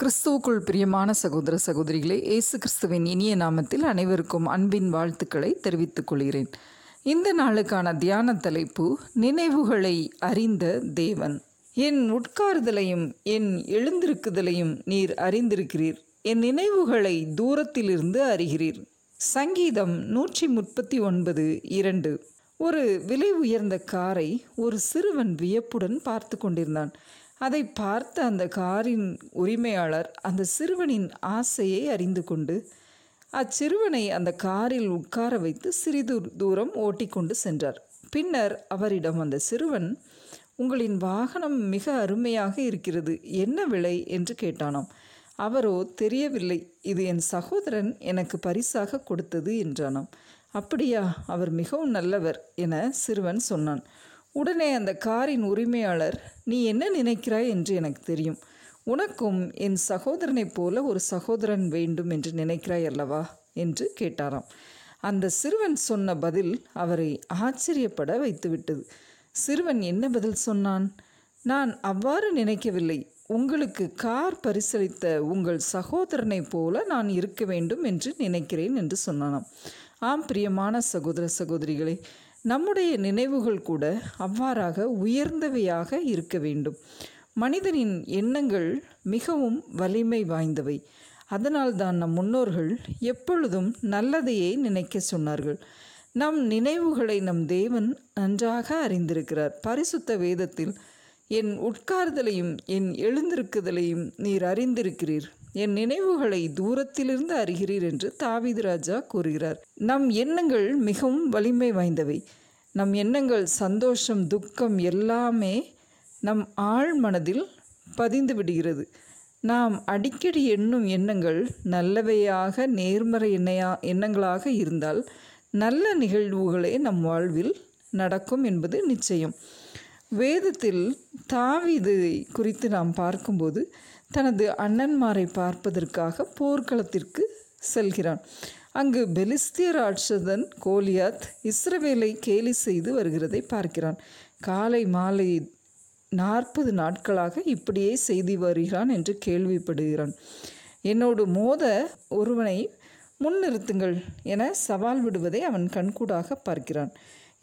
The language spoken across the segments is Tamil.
கிறிஸ்துவுக்குள் பிரியமான சகோதர சகோதரிகளே இயேசு கிறிஸ்துவின் இனிய நாமத்தில் அனைவருக்கும் அன்பின் வாழ்த்துக்களை தெரிவித்துக் கொள்கிறேன் இந்த நாளுக்கான தியான தலைப்பு நினைவுகளை அறிந்த தேவன் என் உட்காருதலையும் என் எழுந்திருக்குதலையும் நீர் அறிந்திருக்கிறீர் என் நினைவுகளை தூரத்திலிருந்து அறிகிறீர் சங்கீதம் நூற்றி முப்பத்தி ஒன்பது இரண்டு ஒரு விலை உயர்ந்த காரை ஒரு சிறுவன் வியப்புடன் பார்த்து கொண்டிருந்தான் அதை பார்த்த அந்த காரின் உரிமையாளர் அந்த சிறுவனின் ஆசையை அறிந்து கொண்டு அச்சிறுவனை அந்த காரில் உட்கார வைத்து சிறிது தூரம் ஓட்டிக்கொண்டு சென்றார் பின்னர் அவரிடம் அந்த சிறுவன் உங்களின் வாகனம் மிக அருமையாக இருக்கிறது என்ன விலை என்று கேட்டானாம் அவரோ தெரியவில்லை இது என் சகோதரன் எனக்கு பரிசாக கொடுத்தது என்றானாம் அப்படியா அவர் மிகவும் நல்லவர் என சிறுவன் சொன்னான் உடனே அந்த காரின் உரிமையாளர் நீ என்ன நினைக்கிறாய் என்று எனக்கு தெரியும் உனக்கும் என் சகோதரனைப் போல ஒரு சகோதரன் வேண்டும் என்று நினைக்கிறாய் அல்லவா என்று கேட்டாராம் அந்த சிறுவன் சொன்ன பதில் அவரை ஆச்சரியப்பட வைத்துவிட்டது சிறுவன் என்ன பதில் சொன்னான் நான் அவ்வாறு நினைக்கவில்லை உங்களுக்கு கார் பரிசளித்த உங்கள் சகோதரனைப் போல நான் இருக்க வேண்டும் என்று நினைக்கிறேன் என்று சொன்னானாம் ஆம் பிரியமான சகோதர சகோதரிகளை நம்முடைய நினைவுகள் கூட அவ்வாறாக உயர்ந்தவையாக இருக்க வேண்டும் மனிதனின் எண்ணங்கள் மிகவும் வலிமை வாய்ந்தவை அதனால்தான் நம் முன்னோர்கள் எப்பொழுதும் நல்லதையே நினைக்க சொன்னார்கள் நம் நினைவுகளை நம் தேவன் நன்றாக அறிந்திருக்கிறார் பரிசுத்த வேதத்தில் என் உட்கார்தலையும் என் எழுந்திருக்குதலையும் நீர் அறிந்திருக்கிறீர் என் நினைவுகளை தூரத்திலிருந்து அறிகிறீர் என்று தாவீது ராஜா கூறுகிறார் நம் எண்ணங்கள் மிகவும் வலிமை வாய்ந்தவை நம் எண்ணங்கள் சந்தோஷம் துக்கம் எல்லாமே நம் ஆழ் மனதில் பதிந்து விடுகிறது நாம் அடிக்கடி எண்ணும் எண்ணங்கள் நல்லவையாக நேர்மறை எண்ணையா எண்ணங்களாக இருந்தால் நல்ல நிகழ்வுகளே நம் வாழ்வில் நடக்கும் என்பது நிச்சயம் வேதத்தில் தாவிது குறித்து நாம் பார்க்கும்போது தனது அண்ணன்மாரை பார்ப்பதற்காக போர்க்களத்திற்கு செல்கிறான் அங்கு பெலிஸ்திய ராட்சதன் கோலியாத் இஸ்ரவேலை கேலி செய்து வருகிறதை பார்க்கிறான் காலை மாலை நாற்பது நாட்களாக இப்படியே செய்து வருகிறான் என்று கேள்விப்படுகிறான் என்னோடு மோத ஒருவனை முன்னிறுத்துங்கள் என சவால் விடுவதை அவன் கண்கூடாக பார்க்கிறான்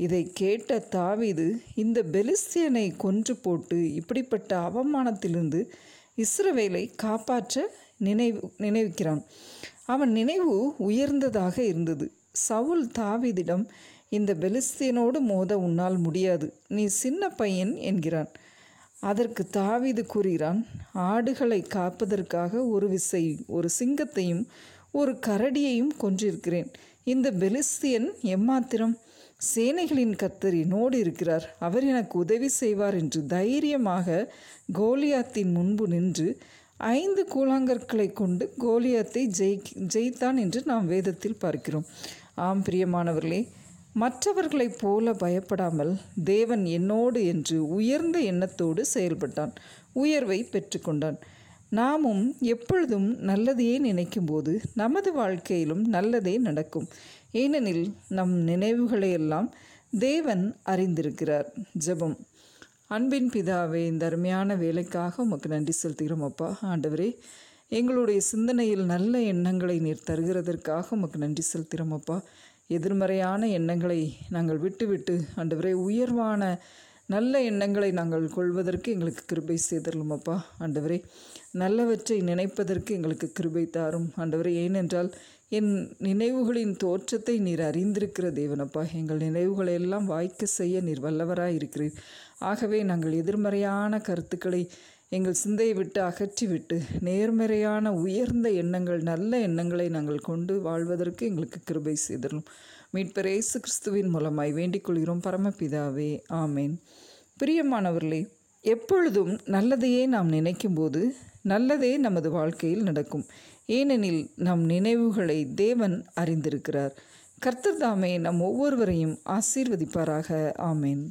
இதை கேட்ட தாவிது இந்த பெலிஸ்தியனை கொன்று போட்டு இப்படிப்பட்ட அவமானத்திலிருந்து இஸ்ரவேலை காப்பாற்ற நினைவு நினைவுக்கிறான் அவன் நினைவு உயர்ந்ததாக இருந்தது சவுல் தாவிதிடம் இந்த பெலிஸ்தியனோடு மோத உன்னால் முடியாது நீ சின்ன பையன் என்கிறான் அதற்கு தாவிது கூறுகிறான் ஆடுகளை காப்பதற்காக ஒரு விசை ஒரு சிங்கத்தையும் ஒரு கரடியையும் கொன்றிருக்கிறேன் இந்த பெலிஸ்தியன் எம்மாத்திரம் சேனைகளின் கர்த்தர் என்னோடு இருக்கிறார் அவர் எனக்கு உதவி செய்வார் என்று தைரியமாக கோலியாத்தின் முன்பு நின்று ஐந்து கூழாங்கற்களை கொண்டு கோலியாத்தை ஜெய் ஜெயித்தான் என்று நாம் வேதத்தில் பார்க்கிறோம் ஆம் பிரியமானவர்களே மற்றவர்களைப் போல பயப்படாமல் தேவன் என்னோடு என்று உயர்ந்த எண்ணத்தோடு செயல்பட்டான் உயர்வை பெற்றுக்கொண்டான் நாமும் எப்பொழுதும் நல்லதையே நினைக்கும்போது நமது வாழ்க்கையிலும் நல்லதே நடக்கும் ஏனெனில் நம் நினைவுகளையெல்லாம் தேவன் அறிந்திருக்கிறார் ஜபம் அன்பின் பிதாவே இந்த அருமையான வேலைக்காக உமக்கு நன்றி செலுத்துகிறோம் அப்பா ஆண்டவரே எங்களுடைய சிந்தனையில் நல்ல எண்ணங்களை நீர் தருகிறதற்காக உமக்கு நன்றி செலுத்துகிறோம் அப்பா எதிர்மறையான எண்ணங்களை நாங்கள் விட்டுவிட்டு ஆண்டவரே உயர்வான நல்ல எண்ணங்களை நாங்கள் கொள்வதற்கு எங்களுக்கு கிருபை செய்தரலும் அப்பா ஆண்டவரே நல்லவற்றை நினைப்பதற்கு எங்களுக்கு கிருபை தாரும் ஆண்டவரே ஏனென்றால் என் நினைவுகளின் தோற்றத்தை நீர் அறிந்திருக்கிற தேவனப்பா எங்கள் நினைவுகளை எல்லாம் வாய்க்க செய்ய நீர் வல்லவராக ஆகவே நாங்கள் எதிர்மறையான கருத்துக்களை எங்கள் சிந்தையை விட்டு அகற்றிவிட்டு நேர்மறையான உயர்ந்த எண்ணங்கள் நல்ல எண்ணங்களை நாங்கள் கொண்டு வாழ்வதற்கு எங்களுக்கு கிருபை செய்திடணும் மீட்பர் இயேசு கிறிஸ்துவின் மூலமாய் வேண்டிக் கொள்கிறோம் பரமபிதாவே ஆமேன் பிரியமானவர்களே எப்பொழுதும் நல்லதையே நாம் நினைக்கும்போது நல்லதே நமது வாழ்க்கையில் நடக்கும் ஏனெனில் நம் நினைவுகளை தேவன் அறிந்திருக்கிறார் கர்த்தர் தாமே நம் ஒவ்வொருவரையும் ஆசீர்வதிப்பாராக ஆமேன்